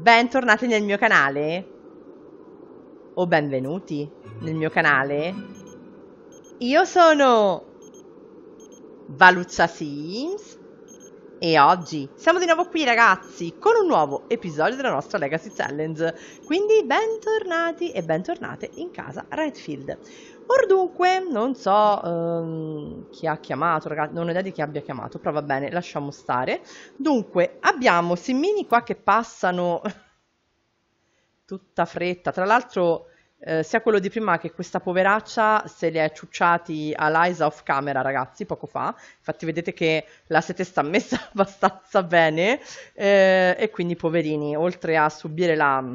bentornati nel mio canale o benvenuti nel mio canale. Io sono Valuccia Sims e oggi siamo di nuovo qui ragazzi con un nuovo episodio della nostra Legacy Challenge, quindi bentornati e bentornate in casa Redfield. Or dunque, non so um, chi ha chiamato, ragazzi, non ho idea di chi abbia chiamato, però va bene, lasciamo stare. Dunque, abbiamo Simmini qua che passano tutta fretta, tra l'altro eh, sia quello di prima che questa poveraccia se li è ciucciati a Liza off camera, ragazzi, poco fa. Infatti vedete che la sete sta messa abbastanza bene eh, e quindi poverini, oltre a subire la mm,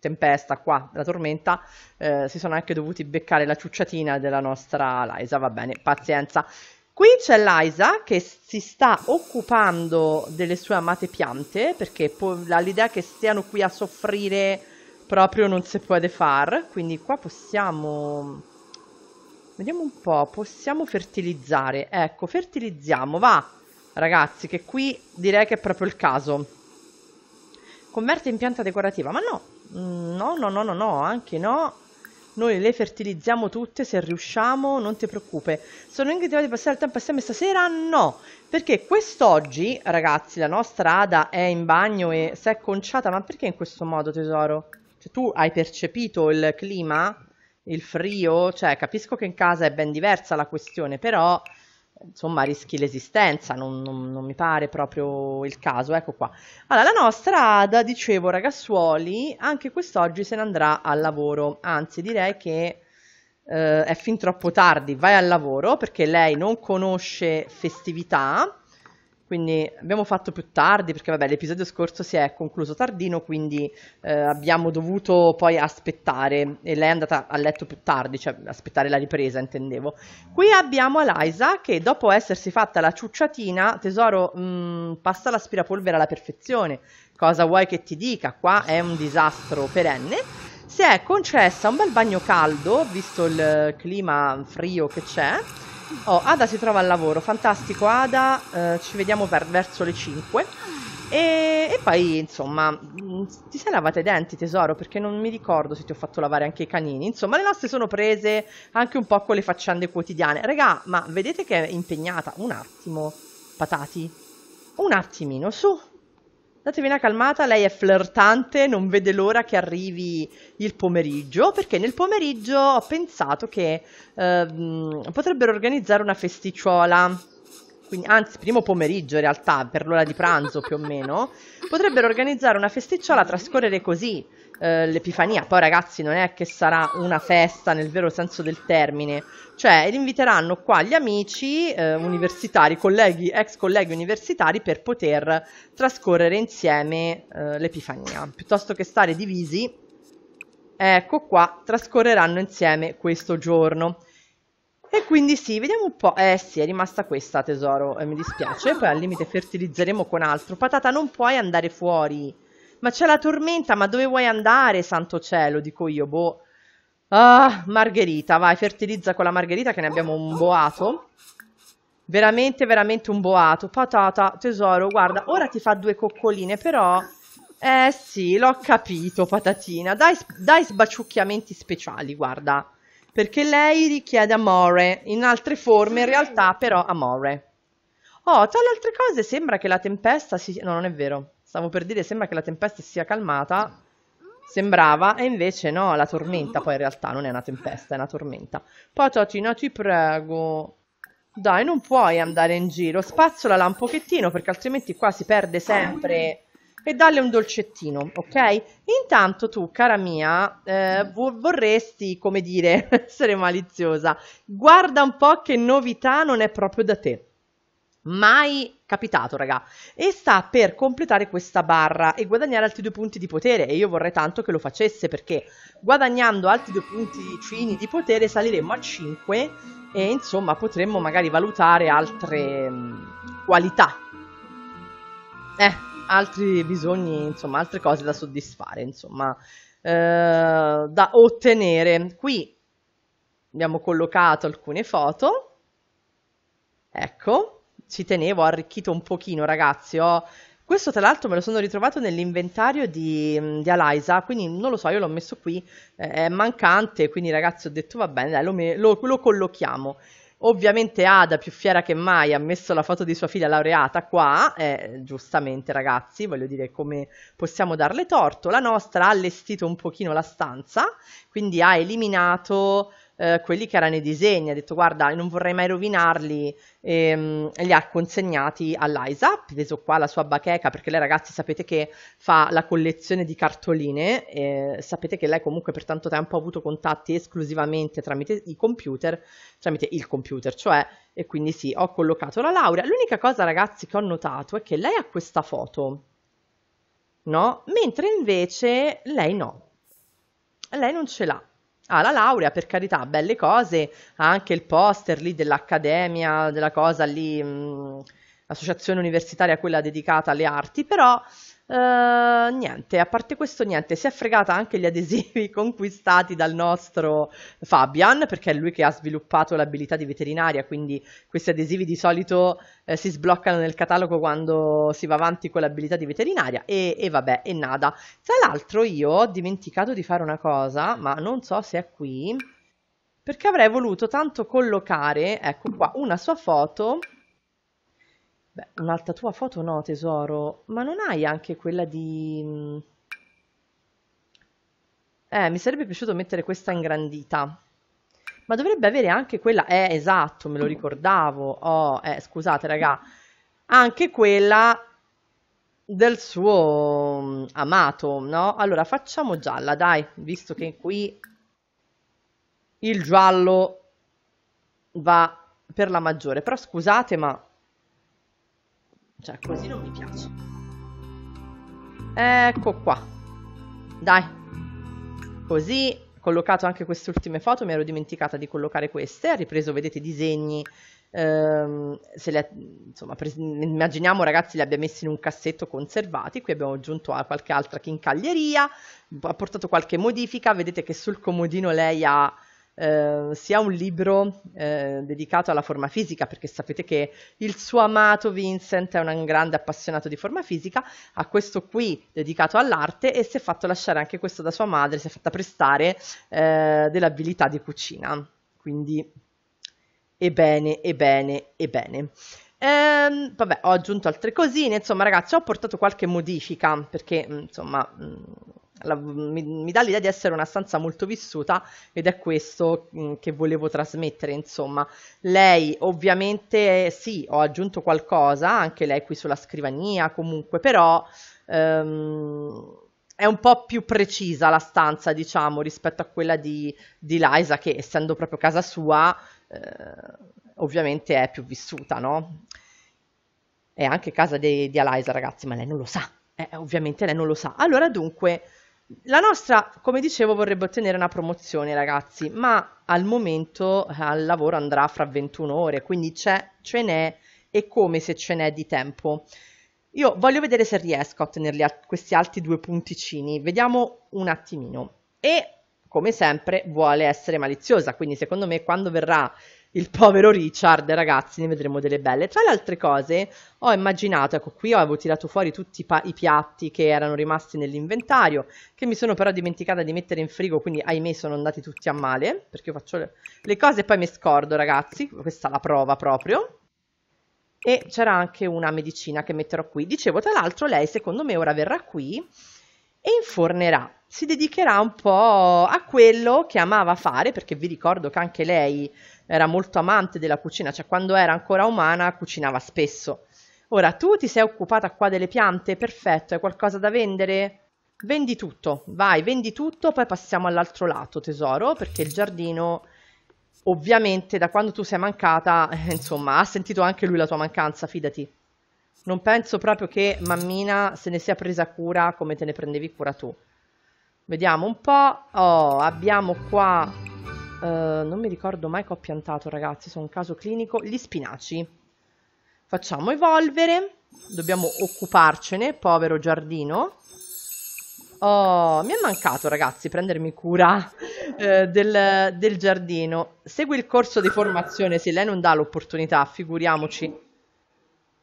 tempesta qua, la tormenta, eh, si sono anche dovuti beccare la ciucciatina della nostra Liza, va bene, pazienza. Qui c'è Liza che si sta occupando delle sue amate piante perché l'idea che stiano qui a soffrire proprio non si può far, quindi qua possiamo, vediamo un po', possiamo fertilizzare, ecco, fertilizziamo, va, ragazzi, che qui direi che è proprio il caso. Converte in pianta decorativa, ma no, mm, no, no, no, no, no, anche no, noi le fertilizziamo tutte se riusciamo, non ti preoccupe. Sono ingredienti di passare il tempo assieme stasera? No, perché quest'oggi, ragazzi, la nostra Ada è in bagno e si è conciata, ma perché in questo modo, tesoro? cioè, tu hai percepito il clima, il frio, cioè capisco che in casa è ben diversa la questione, però insomma rischi l'esistenza, non, non, non mi pare proprio il caso, ecco qua. Allora, la nostra Ada, dicevo ragazzuoli, anche quest'oggi se ne andrà al lavoro, anzi direi che eh, è fin troppo tardi, vai al lavoro perché lei non conosce festività, quindi abbiamo fatto più tardi perché vabbè, l'episodio scorso si è concluso tardino, quindi eh, abbiamo dovuto poi aspettare e lei è andata a letto più tardi, cioè aspettare la ripresa intendevo. Qui abbiamo Eliza che dopo essersi fatta la ciucciatina, tesoro, mh, mm, passa l'aspirapolvere alla perfezione, cosa vuoi che ti dica, qua è un disastro perenne. Si è concessa un bel bagno caldo, visto il clima frio che c'è, Oh, Ada si trova al lavoro, fantastico Ada, eh, ci vediamo per, verso le 5. E, e, poi, insomma, mm, ti sei lavata i denti, tesoro, perché non mi ricordo se ti ho fatto lavare anche i canini. Insomma, le nostre sono prese anche un po' con le faccende quotidiane. Regà, ma vedete che è impegnata? Un attimo, patati. Un attimino, su, Datevi una calmata, lei è flirtante, non vede l'ora che arrivi il pomeriggio, perché nel pomeriggio ho pensato che eh, potrebbero organizzare una festicciola. Quindi, anzi, primo pomeriggio in realtà, per l'ora di pranzo più o meno, potrebbero organizzare una festicciola, trascorrere così eh, l'Epifania. Poi ragazzi non è che sarà una festa nel vero senso del termine, cioè inviteranno qua gli amici eh, universitari, colleghi, ex colleghi universitari per poter trascorrere insieme eh, l'Epifania, piuttosto che stare divisi. Ecco qua, trascorreranno insieme questo giorno. E quindi sì, vediamo un po'. Eh sì, è rimasta questa tesoro, eh, mi dispiace. Poi al limite fertilizzeremo con altro. Patata, non puoi andare fuori ma c'è la tormenta, ma dove vuoi andare, santo cielo? Dico io, boh. Ah, margherita, vai, fertilizza con la margherita che ne abbiamo un boato. Veramente, veramente un boato. Patata, tesoro, guarda, ora ti fa due coccoline, però... Eh sì, l'ho capito, patatina. Dai, dai sbaciucchiamenti speciali, guarda. Perché lei richiede amore, in altre forme, in realtà però amore. Oh, tra le altre cose sembra che la tempesta si... No, non è vero. Stavo per dire, sembra che la tempesta sia calmata, sembrava, e invece no, la tormenta, poi in realtà non è una tempesta, è una tormenta. Patacina, ti prego, dai, non puoi andare in giro, spazzolala un pochettino, perché altrimenti qua si perde sempre... E dalle un dolcettino, ok? Intanto tu, cara mia, eh, vorresti, come dire, essere maliziosa. Guarda un po' che novità non è proprio da te mai capitato, raga. E sta per completare questa barra e guadagnare altri due punti di potere. E io vorrei tanto che lo facesse perché guadagnando altri due punti di potere saliremmo a 5 e insomma potremmo magari valutare altre mm, qualità. Eh, altri bisogni, insomma, altre cose da soddisfare, insomma, eh, da ottenere. Qui abbiamo collocato alcune foto. Ecco, ci tenevo, ho arricchito un pochino ragazzi, ho... Questo tra l'altro me lo sono ritrovato nell'inventario di, mm, di Alaisa, quindi non lo so, io l'ho messo qui, eh, è mancante, quindi ragazzi ho detto va bene, dai, lo, lo, lo collochiamo. Ovviamente Ada, più fiera che mai, ha messo la foto di sua figlia laureata qua, eh, giustamente ragazzi, voglio dire come possiamo darle torto. La nostra ha allestito un pochino la stanza, quindi ha eliminato eh, quelli che erano i disegni, ha detto guarda non vorrei mai rovinarli ehm, e, li ha consegnati all'Aisa, peso qua la sua bacheca perché lei ragazzi sapete che fa la collezione di cartoline, eh, sapete che lei comunque per tanto tempo ha avuto contatti esclusivamente tramite i computer, tramite il computer, cioè e quindi sì, ho collocato la laurea. L'unica cosa ragazzi che ho notato è che lei ha questa foto, no? Mentre invece lei no, lei non ce l'ha ha ah, la laurea, per carità, belle cose, ha anche il poster lì dell'accademia, della cosa lì, mh, mm, associazione universitaria, quella dedicata alle arti, però eh, niente, a parte questo niente, si è fregata anche gli adesivi conquistati dal nostro Fabian, perché è lui che ha sviluppato l'abilità di veterinaria, quindi questi adesivi di solito eh, si sbloccano nel catalogo quando si va avanti con l'abilità di veterinaria e, e vabbè, e nada. Tra l'altro io ho dimenticato di fare una cosa, ma non so se è qui, perché avrei voluto tanto collocare, ecco qua, una sua foto Beh, un'altra tua foto no, tesoro, ma non hai anche quella di... Mm, eh, mi sarebbe piaciuto mettere questa ingrandita. Ma dovrebbe avere anche quella... Eh, esatto, me lo ricordavo. Oh, eh, scusate, raga. Anche quella del suo mm, amato, no? Allora, facciamo gialla, dai, visto che qui il giallo va per la maggiore. Però scusate, ma cioè, così non mi piace. Ecco qua. Dai. Così, collocato anche queste ultime foto, mi ero dimenticata di collocare queste. Ha ripreso, vedete, i disegni. Ehm, le, insomma, pres- immaginiamo ragazzi li abbia messi in un cassetto conservati. Qui abbiamo aggiunto qualche altra chincaglieria. Ha portato qualche modifica. Vedete che sul comodino lei ha eh, sia un libro eh, dedicato alla forma fisica, perché sapete che il suo amato Vincent è un grande appassionato di forma fisica, ha questo qui dedicato all'arte e si è fatto lasciare anche questo da sua madre, si è fatta prestare eh, dell'abilità di cucina. Quindi, ebbene, ebbene, ebbene. Ehm, vabbè, ho aggiunto altre cosine, insomma ragazzi ho portato qualche modifica perché insomma mh, mm, la, mi, mi, dà l'idea di essere una stanza molto vissuta ed è questo mh, mm, che volevo trasmettere, insomma. Lei ovviamente sì, ho aggiunto qualcosa, anche lei qui sulla scrivania comunque, però ehm, è un po' più precisa la stanza, diciamo, rispetto a quella di, di Liza che essendo proprio casa sua eh, ovviamente è più vissuta, no? È anche casa di, di Eliza, ragazzi, ma lei non lo sa. Eh, ovviamente lei non lo sa. Allora, dunque, la nostra, come dicevo, vorrebbe ottenere una promozione, ragazzi, ma al momento eh, al lavoro andrà fra 21 ore, quindi c'è, ce n'è e come se ce n'è di tempo. Io voglio vedere se riesco a ottenere questi altri due punticini, vediamo un attimino. E come sempre vuole essere maliziosa, quindi secondo me quando verrà il povero Richard, ragazzi, ne vedremo delle belle. Tra le altre cose, ho immaginato, ecco qui avevo tirato fuori tutti i, i piatti che erano rimasti nell'inventario, che mi sono però dimenticata di mettere in frigo, quindi ahimè sono andati tutti a male, perché io faccio le, le cose e poi mi scordo, ragazzi, questa è la prova proprio. E c'era anche una medicina che metterò qui. Dicevo, tra l'altro, lei secondo me ora verrà qui e infornerà si dedicherà un po' a quello che amava fare, perché vi ricordo che anche lei era molto amante della cucina, cioè quando era ancora umana cucinava spesso. Ora, tu ti sei occupata qua delle piante? Perfetto, hai qualcosa da vendere? Vendi tutto, vai, vendi tutto, poi passiamo all'altro lato, tesoro, perché il giardino, ovviamente, da quando tu sei mancata, eh, insomma, ha sentito anche lui la tua mancanza, fidati. Non penso proprio che mammina se ne sia presa cura come te ne prendevi cura tu. Vediamo un po'. Oh, abbiamo qua Uh, non mi ricordo mai che ho piantato, ragazzi, sono un caso clinico, gli spinaci. Facciamo evolvere, dobbiamo occuparcene, povero giardino. Oh, mi è mancato, ragazzi, prendermi cura eh, del, del, giardino. Segui il corso di formazione, se lei non dà l'opportunità, figuriamoci.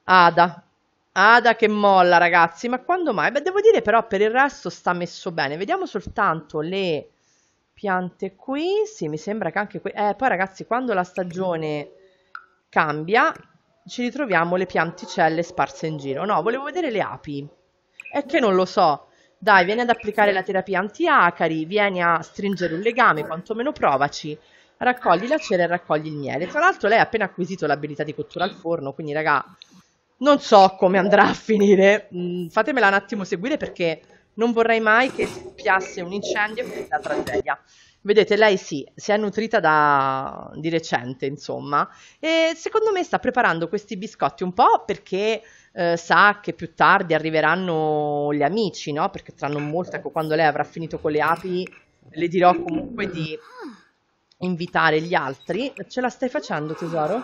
Ada. Ada che molla, ragazzi, ma quando mai? Beh, devo dire però per il resto sta messo bene. Vediamo soltanto le piante qui, sì mi sembra che anche qui, eh, poi ragazzi quando la stagione cambia ci ritroviamo le pianticelle sparse in giro, no volevo vedere le api, è che non lo so, dai vieni ad applicare la terapia antiacari, vieni a stringere un legame, quantomeno provaci, raccogli la cera e raccogli il miele, tra l'altro lei ha appena acquisito l'abilità di cottura al forno, quindi raga non so come andrà a finire, mm, fatemela un attimo seguire perché non vorrei mai che scoppiasse un incendio e la tragedia. Vedete, lei sì, si è nutrita da... di recente, insomma, e secondo me sta preparando questi biscotti un po' perché eh, sa che più tardi arriveranno gli amici, no? Perché tra non molto, ecco, quando lei avrà finito con le api, le dirò comunque di invitare gli altri. Ce la stai facendo, tesoro?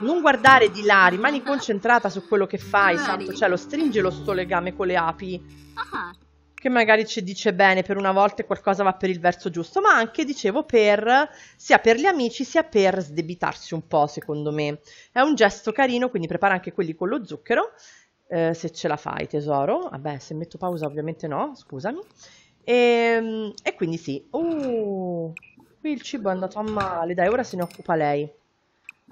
non guardare di là, rimani ah. concentrata su quello che fai, Mari. santo cielo, cioè, lo sto legame con le api. Ah. Che magari ci dice bene, per una volta qualcosa va per il verso giusto, ma anche, dicevo, per, sia per gli amici sia per sdebitarsi un po', secondo me. È un gesto carino, quindi prepara anche quelli con lo zucchero, eh, se ce la fai tesoro. Vabbè, se metto pausa ovviamente no, scusami. E, ehm, e quindi sì. Uh, qui il cibo è andato a male, dai, ora se ne occupa lei.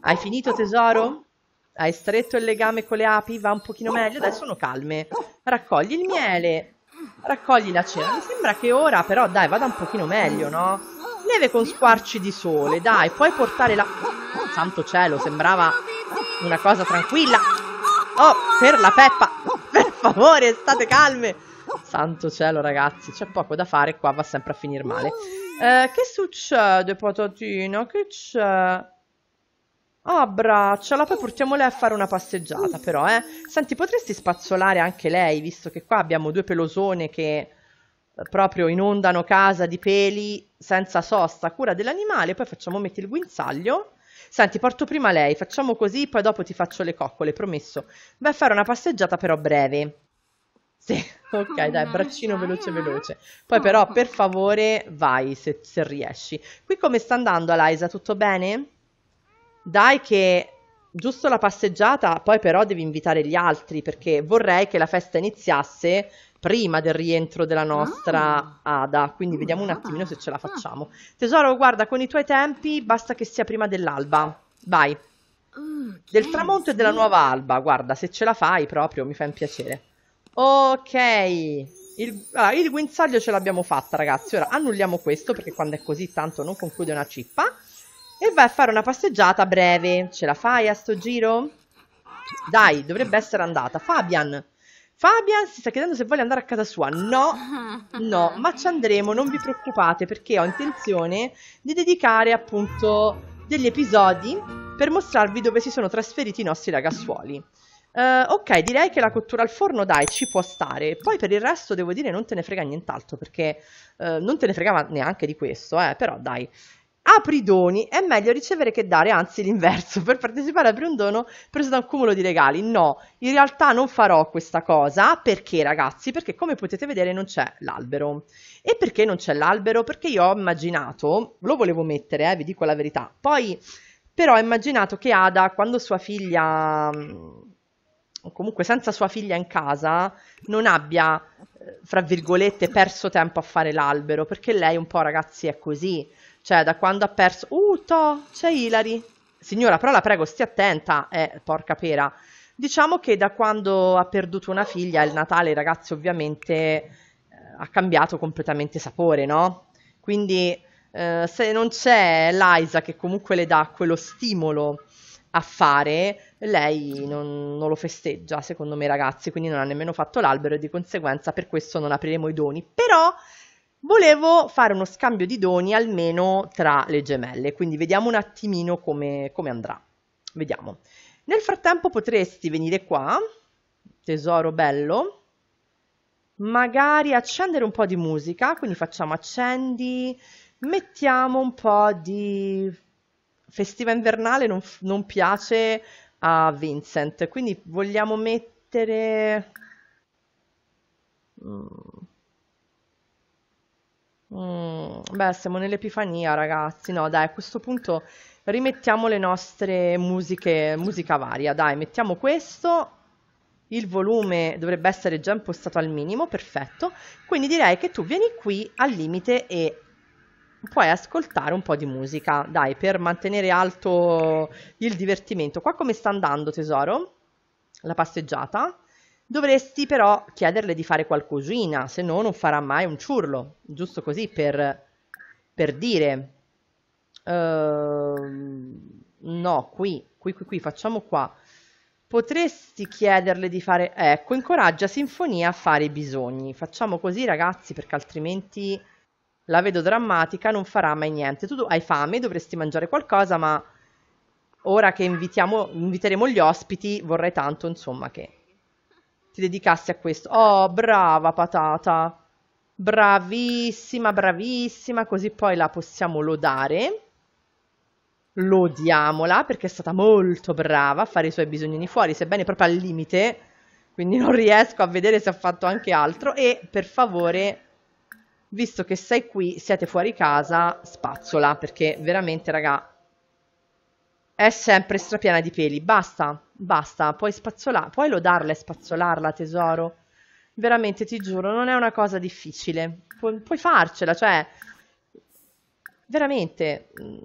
Hai finito tesoro? Hai stretto il legame con le api? Va un pochino meglio? Adesso sono calme. Raccogli il miele. Raccogli la cera. Mi sembra che ora però dai vada un pochino meglio, no? Neve con squarci di sole, dai. Puoi portare la... Oh, santo cielo, sembrava una cosa tranquilla. Oh, per la Peppa. Per favore, state calme. Santo cielo, ragazzi, c'è poco da fare, qua va sempre a finire male. Eh, che succede, patatina? Che c'è? Ah, abbracciala, poi lei a fare una passeggiata, però, eh. Senti, potresti spazzolare anche lei, visto che qua abbiamo due pelosone che eh, proprio inondano casa di peli senza sosta, cura dell'animale, poi facciamo metti il guinzaglio. Senti, porto prima lei, facciamo così, poi dopo ti faccio le coccole, promesso. Vai a fare una passeggiata però breve. Sì, ok, dai, braccino veloce veloce. Poi però, per favore, vai se, se riesci. Qui come sta andando, Alaisa? Tutto bene? dai che giusto la passeggiata, poi però devi invitare gli altri perché vorrei che la festa iniziasse prima del rientro della nostra ah. Ada, quindi vediamo un ah. attimino se ce la facciamo. Tesoro, guarda, con i tuoi tempi basta che sia prima dell'alba. Vai. Okay, del tramonto sì. e della nuova alba, guarda, se ce la fai proprio mi fa un piacere. Ok, il, allora, il guinzaglio ce l'abbiamo fatta ragazzi, ora annulliamo questo perché quando è così tanto non conclude una cippa e vai a fare una passeggiata breve. Ce la fai a sto giro? Dai, dovrebbe essere andata. Fabian, Fabian si sta chiedendo se vuole andare a casa sua. No, no, ma ci andremo, non vi preoccupate perché ho intenzione di dedicare appunto degli episodi per mostrarvi dove si sono trasferiti i nostri ragazzuoli. Uh, ok, direi che la cottura al forno, dai, ci può stare. Poi per il resto, devo dire, non te ne frega nient'altro, perché uh, non te ne fregava neanche di questo, eh, però dai apri doni è meglio ricevere che dare, anzi l'inverso, per partecipare apri un dono preso da un cumulo di regali. No, in realtà non farò questa cosa perché ragazzi, perché come potete vedere non c'è l'albero. E perché non c'è l'albero? Perché io ho immaginato, lo volevo mettere, eh, vi dico la verità, poi però ho immaginato che Ada quando sua figlia mm, comunque senza sua figlia in casa non abbia eh, fra virgolette perso tempo a fare l'albero perché lei un po' ragazzi è così cioè, da quando ha perso... Uh, to, c'è Ilari. Signora, però la prego, stia attenta. Eh, porca pera. Diciamo che da quando ha perduto una figlia, il Natale, ragazzi, ovviamente eh, ha cambiato completamente sapore, no? Quindi, eh, se non c'è Liza che comunque le dà quello stimolo a fare, lei non, non, lo festeggia, secondo me, ragazzi, quindi non ha nemmeno fatto l'albero e di conseguenza per questo non apriremo i doni. Però Volevo fare uno scambio di doni almeno tra le gemelle, quindi vediamo un attimino come, come andrà. Vediamo. Nel frattempo potresti venire qua, tesoro bello, magari accendere un po' di musica, quindi facciamo accendi, mettiamo un po' di festiva invernale, non, non piace a Vincent, quindi vogliamo mettere... Mm Mh, mm, beh, siamo nell'Epifania, ragazzi. No, dai, a questo punto rimettiamo le nostre musiche, musica varia. Dai, mettiamo questo. Il volume dovrebbe essere già impostato al minimo, perfetto. Quindi direi che tu vieni qui al limite e puoi ascoltare un po' di musica, dai, per mantenere alto il divertimento. Qua come sta andando, tesoro? La passeggiata? Dovresti però chiederle di fare qualcosina, se no non farà mai un ciurlo, giusto così per, per dire. Uh, no, qui, qui, qui, qui, facciamo qua. Potresti chiederle di fare... Ecco, incoraggia Sinfonia a fare i bisogni. Facciamo così ragazzi perché altrimenti la vedo drammatica, non farà mai niente. Tu hai fame, dovresti mangiare qualcosa, ma ora che invitiamo, inviteremo gli ospiti vorrei tanto insomma che ti dedicassi a questo. Oh, brava patata, bravissima, bravissima, così poi la possiamo lodare. Lodiamola perché è stata molto brava a fare i suoi bisognini fuori, sebbene proprio al limite, quindi non riesco a vedere se ha fatto anche altro. E per favore, visto che sei qui, siete fuori casa, spazzola, perché veramente, raga, è sempre strapiena di peli. Basta, basta. Puoi spazzolare, puoi lodarla e spazzolarla, tesoro. Veramente, ti giuro, non è una cosa difficile. Pu puoi farcela, cioè... Veramente, mm,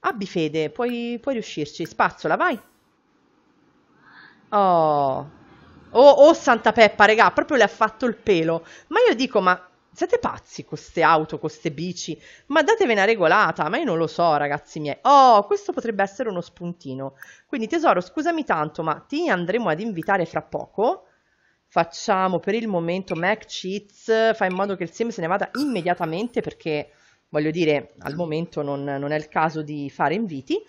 abbi fede, puoi, puoi riuscirci. Spazzola, vai. Oh... Oh, oh, Santa Peppa, regà, proprio le ha fatto il pelo. Ma io dico, ma siete pazzi con queste auto, con queste bici? Ma datevi una regolata, ma io non lo so, ragazzi miei. Oh, questo potrebbe essere uno spuntino. Quindi, tesoro, scusami tanto, ma ti andremo ad invitare fra poco. Facciamo per il momento Mac Cheats, fai in modo che il seme se ne vada immediatamente perché, voglio dire, al momento non, non è il caso di fare inviti.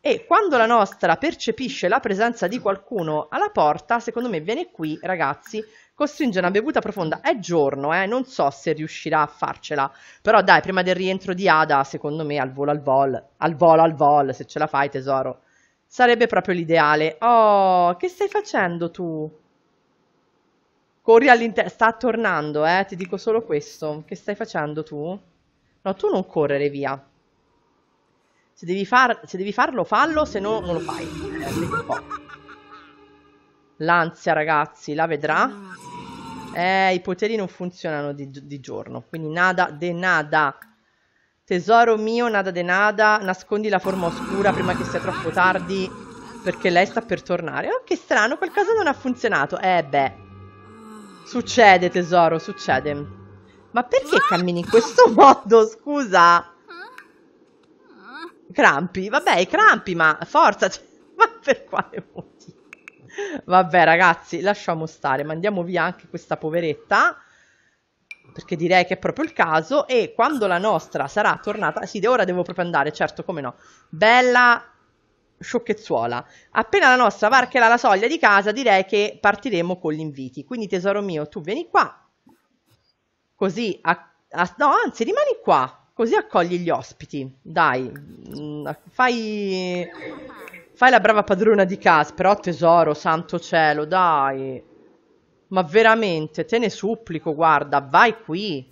E quando la nostra percepisce la presenza di qualcuno alla porta, secondo me viene qui, ragazzi, costringe una bevuta profonda. È giorno, eh? non so se riuscirà a farcela, però dai, prima del rientro di Ada, secondo me al volo al vol, al volo al vol, se ce la fai tesoro, sarebbe proprio l'ideale. Oh, che stai facendo tu? Corri all'interno, sta tornando, eh? ti dico solo questo, che stai facendo tu? No, tu non correre via, se devi, far, se devi farlo, fallo, se no non lo fai. L'ansia, ragazzi, la vedrà. Eh, i poteri non funzionano di, di giorno, quindi nada de nada. Tesoro mio, nada de nada, nascondi la forma oscura prima che sia troppo tardi, perché lei sta per tornare. Oh, che strano, qualcosa non ha funzionato. Eh, beh. Succede, tesoro, succede. Ma perché cammini in questo modo, scusa? Crampi? Vabbè, i crampi, ma forza, cioè, ma per quale motivo? Vabbè ragazzi, lasciamo stare, mandiamo via anche questa poveretta, perché direi che è proprio il caso, e quando la nostra sarà tornata, sì, ora devo proprio andare, certo, come no, bella sciocchezzuola, appena la nostra varcherà la soglia di casa, direi che partiremo con gli inviti, quindi tesoro mio, tu vieni qua, così, a, a, no, anzi, rimani qua, Così accogli gli ospiti, dai, mm, fai, fai la brava padrona di casa, però tesoro, santo cielo, dai. Ma veramente, te ne supplico, guarda, vai qui.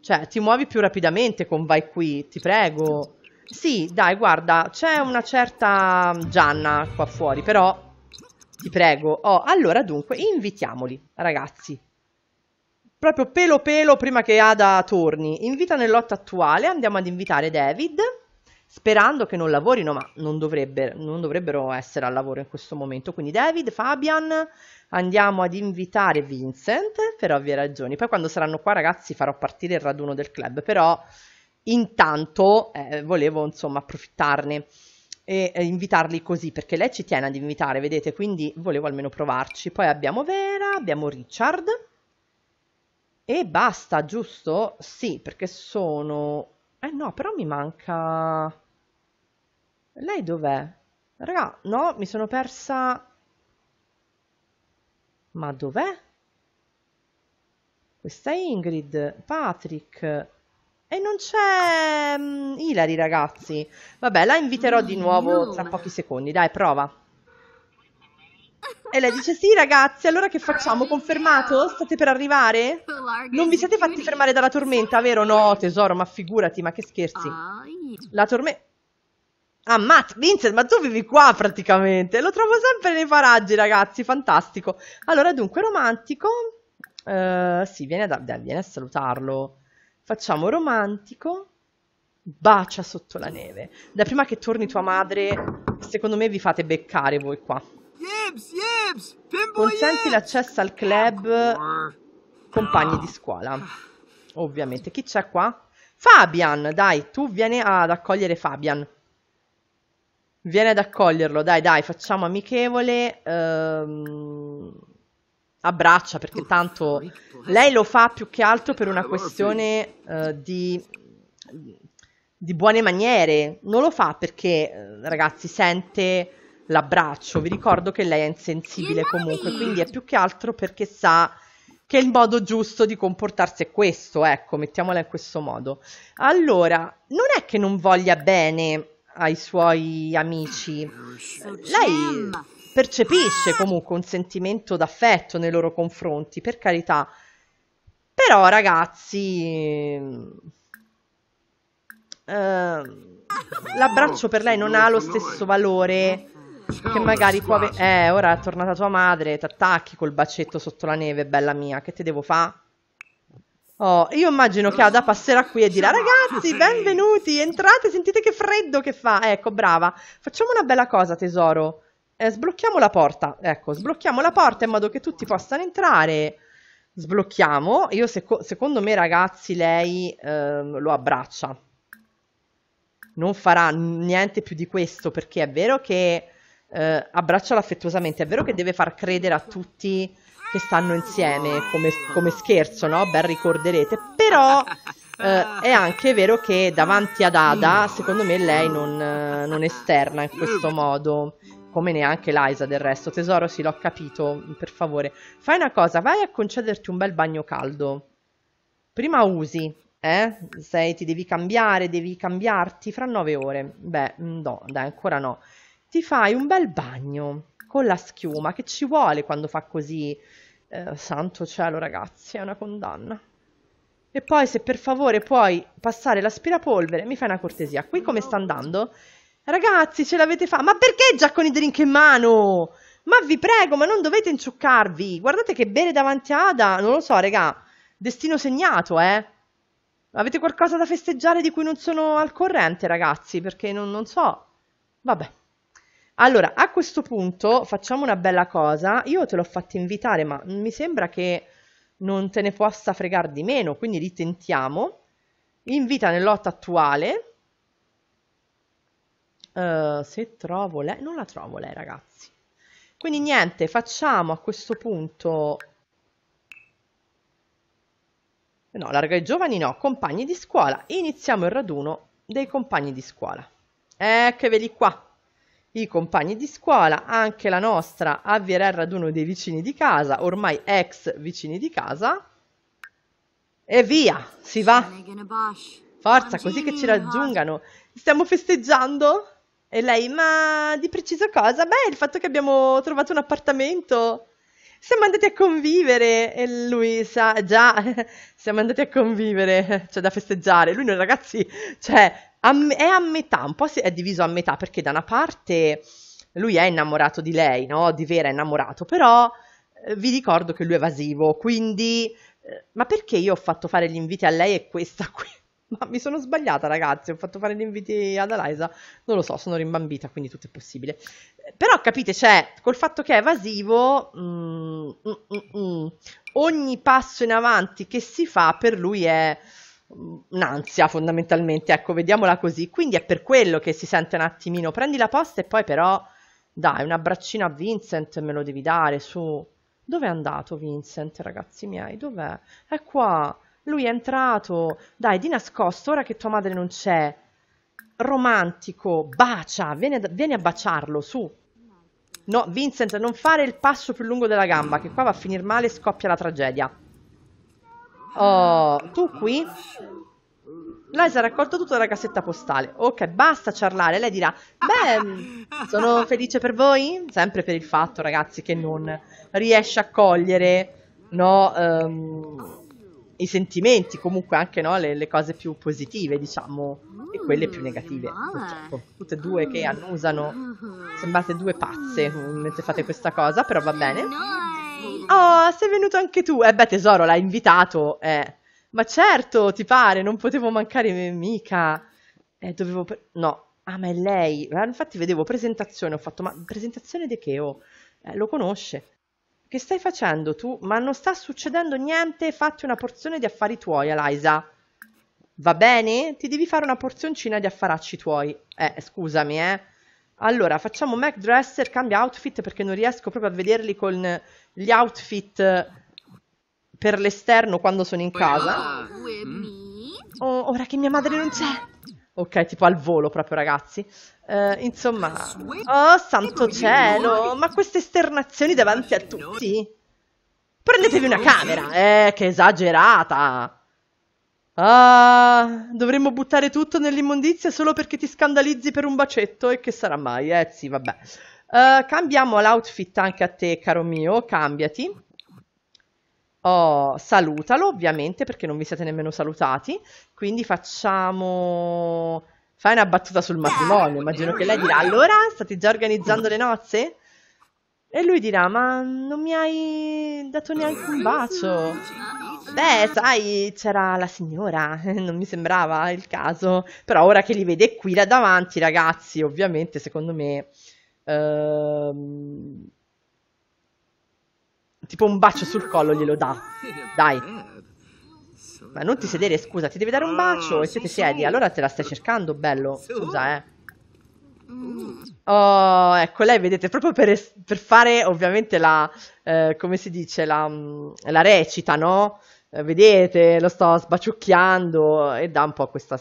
Cioè, ti muovi più rapidamente con vai qui, ti prego. Sì, dai, guarda, c'è una certa Gianna qua fuori, però ti prego. Oh, allora dunque, invitiamoli, ragazzi proprio pelo pelo prima che Ada torni. Invita nel lotto attuale, andiamo ad invitare David, sperando che non lavorino, ma non, dovrebbe, non dovrebbero essere al lavoro in questo momento. Quindi David, Fabian, andiamo ad invitare Vincent per ovvie ragioni. Poi quando saranno qua ragazzi farò partire il raduno del club, però intanto eh, volevo insomma approfittarne e eh, invitarli così perché lei ci tiene ad invitare, vedete, quindi volevo almeno provarci. Poi abbiamo Vera, abbiamo Richard e basta, giusto? Sì, perché sono... Eh no, però mi manca... Lei dov'è? Raga, no, mi sono persa... Ma dov'è? Questa è Ingrid, Patrick... E non c'è mm, Ilari, ragazzi. Vabbè, la inviterò di nuovo tra pochi secondi. Dai, prova. E lei dice: Sì, ragazzi, allora che facciamo? Confermato? State per arrivare? Non vi siete fatti fermare dalla tormenta, vero? No, tesoro, ma figurati, ma che scherzi. La tormenta. Ah, Matt, Vincent, ma tu vivi qua praticamente. Lo trovo sempre nei paraggi, ragazzi, fantastico. Allora, dunque, romantico. Uh, sì, viene, da, da, viene a salutarlo. Facciamo romantico. Bacia sotto la neve. Da prima che torni tua madre, secondo me vi fate beccare voi qua. Gibbs, Gibbs! Consenti l'accesso al club compagni di scuola. Ovviamente. Chi c'è qua? Fabian, dai, tu vieni ad accogliere Fabian. Vieni ad accoglierlo, dai, dai, facciamo amichevole. Ehm, abbraccia, perché tanto lei lo fa più che altro per una questione eh, di, di buone maniere. Non lo fa perché, eh, ragazzi, sente l'abbraccio. Vi ricordo che lei è insensibile comunque, quindi è più che altro perché sa che il modo giusto di comportarsi è questo, ecco, mettiamola in questo modo. Allora, non è che non voglia bene ai suoi amici. Lei percepisce comunque un sentimento d'affetto nei loro confronti, per carità. Però ragazzi, eh, l'abbraccio per lei non ha lo stesso valore che magari può avere... Eh, ora è tornata tua madre, ti attacchi col bacetto sotto la neve, bella mia, che te devo fare? Oh, io immagino che Ada passerà qui e dirà ragazzi, benvenuti, entrate, sentite che freddo che fa. Ecco, brava. Facciamo una bella cosa, tesoro. Eh, sblocchiamo la porta. Ecco, sblocchiamo la porta in modo che tutti possano entrare. Sblocchiamo. Io, seco secondo me, ragazzi, lei ehm, lo abbraccia. Non farà niente più di questo perché è vero che eh, abbracciala affettuosamente. È vero che deve far credere a tutti che stanno insieme come, come scherzo, no? Ben ricorderete, però eh, è anche vero che davanti ad Ada, secondo me, lei non, eh, non esterna in questo modo come neanche Liza del resto. Tesoro, sì, l'ho capito, per favore. Fai una cosa, vai a concederti un bel bagno caldo. Prima usi, eh? Sei, ti devi cambiare, devi cambiarti fra nove ore. Beh, mm, no, dai, ancora no ti fai un bel bagno con la schiuma che ci vuole quando fa così. Eh, santo cielo, ragazzi, è una condanna. E poi, se per favore puoi passare l'aspirapolvere, mi fai una cortesia. Qui come sta andando? Ragazzi, ce l'avete fatta. Ma perché già con i drink in mano? Ma vi prego, ma non dovete inciuccarvi. Guardate che bere davanti a Ada, non lo so, regà. Destino segnato, eh. Avete qualcosa da festeggiare di cui non sono al corrente, ragazzi? Perché non, non so. Vabbè. Allora, a questo punto facciamo una bella cosa. Io te l'ho fatta invitare, ma mi sembra che non te ne possa fregar di meno, quindi ritentiamo. Invita nell'otto attuale. Uh, se trovo lei, non la trovo lei ragazzi. Quindi niente, facciamo a questo punto... No, larga i giovani no, compagni di scuola. Iniziamo il raduno dei compagni di scuola. Eccoli qua i compagni di scuola, anche la nostra avvierà il raduno dei vicini di casa, ormai ex vicini di casa, e via, si va. Forza, così che ci raggiungano. Stiamo festeggiando? E lei, ma di preciso cosa? Beh, il fatto che abbiamo trovato un appartamento siamo andati a convivere e lui sa già, siamo andati a convivere, cioè da festeggiare. Lui noi ragazzi, cioè è a metà, un po' è diviso a metà perché da una parte lui è innamorato di lei, no? Di vera è innamorato, però eh, vi ricordo che lui è evasivo, quindi eh, ma perché io ho fatto fare gli inviti a lei e questa qui? Ma mi sono sbagliata, ragazzi. Ho fatto fare gli inviti ad Alaisa. Non lo so, sono rimbambita, quindi tutto è possibile. Però capite, cioè, col fatto che è evasivo, mm, mm, mm, mm ogni passo in avanti che si fa per lui è mm, un'ansia fondamentalmente, ecco, vediamola così. Quindi è per quello che si sente un attimino, prendi la posta e poi però dai, un abbraccino a Vincent me lo devi dare su. Dove è andato Vincent, ragazzi miei? Dov'è? È qua. Lui è entrato, dai, di nascosto, ora che tua madre non c'è. Romantico, bacia, vieni a, vieni a baciarlo, su. No, Vincent, non fare il passo più lungo della gamba, che qua va a finire male e scoppia la tragedia. Oh, tu qui? Lei si è raccolto tutto dalla cassetta postale. Ok, basta ciarlare. Lei dirà, beh, sono felice per voi? Sempre per il fatto, ragazzi, che non riesce a cogliere, no, um, i sentimenti, comunque anche no, le, le, cose più positive, diciamo, mm, e quelle più mm, negative, purtroppo. Tutte e due che annusano, mm-hmm. sembrate due pazze mm, mentre fate questa cosa, però va bene. Oh, sei venuto anche tu! Eh beh, tesoro, l'hai invitato, eh. Ma certo, ti pare, non potevo mancare mica. Eh, dovevo... No, ah, ma è lei. Eh, infatti vedevo presentazione, ho fatto, ma presentazione di che? Oh, eh, lo conosce. Che stai facendo tu? Ma non sta succedendo niente, fatti una porzione di affari tuoi, Eliza. Va bene? Ti devi fare una porzioncina di affaracci tuoi. Eh, scusami, eh. Allora, facciamo Mac Dresser, cambia outfit perché non riesco proprio a vederli con gli outfit per l'esterno quando sono in casa. Mm. Oh, ora che mia madre non c'è. Ok, tipo al volo proprio, ragazzi. Eh, insomma, oh santo cielo, ma queste esternazioni davanti a tutti. Prendetevi una camera, eh, che esagerata. Ah, dovremmo buttare tutto nell'immondizia solo perché ti scandalizzi per un bacetto e che sarà mai? Eh sì, vabbè. Uh, cambiamo l'outfit anche a te, caro mio, cambiati. Oh, salutalo ovviamente perché non vi siete nemmeno salutati, quindi facciamo... Fai una battuta sul matrimonio, immagino che lei dirà, allora state già organizzando le nozze? E lui dirà, ma non mi hai dato neanche un bacio. Beh, sai, c'era la signora, non mi sembrava il caso, però ora che li vede qui là davanti, ragazzi, ovviamente secondo me... Ehm tipo un bacio sul collo glielo dà. Dai. Ma non ti sedere, scusa, ti devi dare un bacio e se ti siedi, allora te la stai cercando, bello. Scusa, eh. Oh, ecco, lei vedete, proprio per, per fare ovviamente la, eh, come si dice, la, mm, la recita, no? Eh, vedete, lo sto sbaciucchiando e dà un po' questa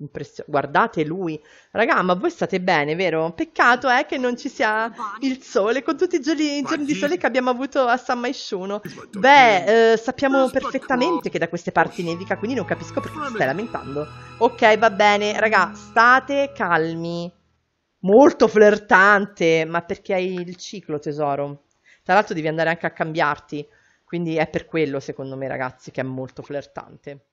impressio- guardate lui, raga, ma voi state bene, vero? Peccato è eh, che non ci sia il sole con tutti i giorni, i giorni di sole che abbiamo avuto a San Maisciuno. Beh, eh, sappiamo perfettamente che da queste parti nevica, quindi non capisco perché ti stai lamentando. Ok, va bene, raga, state calmi. Molto flirtante, ma perché hai il ciclo, tesoro? Tra l'altro devi andare anche a cambiarti, quindi è per quello, secondo me, ragazzi, che è molto flirtante.